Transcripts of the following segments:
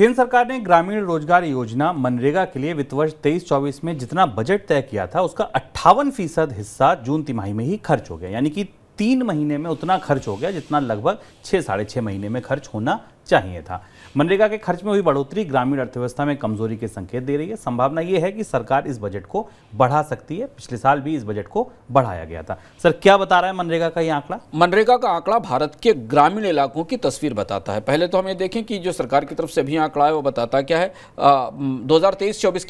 केंद्र सरकार ने ग्रामीण रोजगार योजना मनरेगा के लिए वित्त वर्ष तेईस चौबीस में जितना बजट तय किया था उसका अट्ठावन फीसद हिस्सा जून तिमाही में ही खर्च हो गया यानी कि तीन महीने में उतना खर्च हो गया जितना लगभग छह साढ़े छह महीने में खर्च होना चाहिए था मनरेगा के खर्च में हुई बढ़ोतरी ग्रामीण अर्थव्यवस्था में कमजोरी के संकेत दे रही है संभावना यह है कि सरकार इस बजट को बढ़ा सकती है पिछले साल भी इस बजट को बढ़ाया गया था सर क्या बता रहा है मनरेगा का ये आंकड़ा मनरेगा का आंकड़ा भारत के ग्रामीण इलाकों की तस्वीर बताता है पहले तो हम ये देखें कि जो सरकार की तरफ से भी आंकड़ा है वो बताता क्या है दो हजार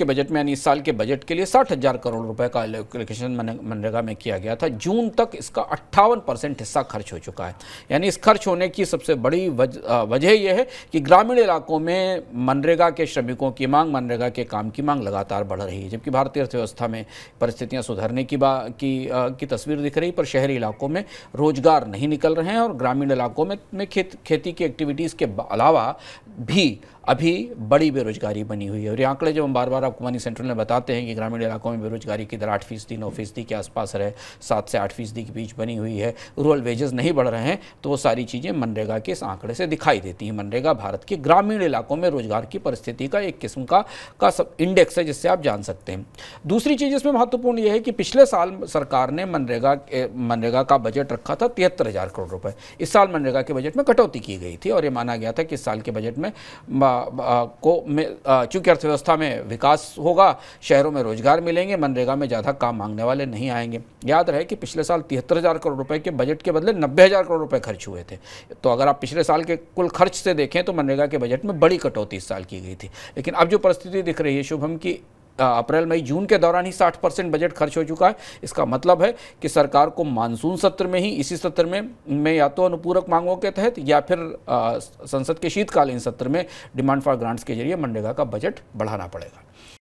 के बजट में यानी इस साल के बजट के लिए साठ करोड़ रुपए का एलोकेशन मनरेगा में किया गया था जून तक इसका अट्ठावन हिस्सा खर्च हो चुका है यानी इस खर्च होने की सबसे बड़ी वजह यह यह है कि ग्रामीण इलाकों में मनरेगा के श्रमिकों की मांग मनरेगा के काम की मांग लगातार बढ़ रही है जबकि भारतीय अर्थव्यवस्था में परिस्थितियां सुधरने की बा की, आ, की तस्वीर दिख रही पर शहरी इलाकों में रोजगार नहीं निकल रहे हैं और ग्रामीण इलाकों में, में खेत खेती की एक्टिविटीज़ के अलावा भी अभी बड़ी बेरोजगारी बनी हुई है और ये आंकड़े जब हम बार बार आपको मनी सेंट्रल में बताते हैं कि ग्रामीण इलाकों में बेरोजगारी की दर आठ फीसदी नौ फीसदी के आसपास रहे सात से आठ फीसदी के बीच बनी हुई है रूरल वेजेस नहीं बढ़ रहे हैं तो वो सारी चीज़ें मनरेगा के इस आंकड़े से दिखाई देती हैं मनरेगा भारत के ग्रामीण इलाकों में रोजगार की परिस्थिति का एक किस्म का का सब इंडेक्स है जिससे आप जान सकते हैं दूसरी चीज़ इसमें महत्वपूर्ण यह है कि पिछले साल सरकार ने मनरेगा मनरेगा का बजट रखा था तिहत्तर हज़ार करोड़ रुपए इस साल मनरेगा के बजट में कटौती की गई थी और ये माना गया था कि इस साल के बजट में को चूँकि अर्थव्यवस्था में विकास होगा शहरों में रोजगार मिलेंगे मनरेगा में ज़्यादा काम मांगने वाले नहीं आएंगे याद रहे कि पिछले साल तिहत्तर हज़ार करोड़ रुपये के बजट के बदले नब्बे हज़ार करोड़ रुपए खर्च हुए थे तो अगर आप पिछले साल के कुल खर्च से देखें तो मनरेगा के बजट में बड़ी कटौती इस साल की गई थी लेकिन अब जो परिस्थिति दिख रही है शुभम की अप्रैल मई जून के दौरान ही 60 परसेंट बजट खर्च हो चुका है इसका मतलब है कि सरकार को मानसून सत्र में ही इसी सत्र में में या तो अनुपूरक मांगों के तहत या फिर आ, संसद के शीतकालीन सत्र में डिमांड फॉर ग्रांट्स के जरिए मनरेगा का बजट बढ़ाना पड़ेगा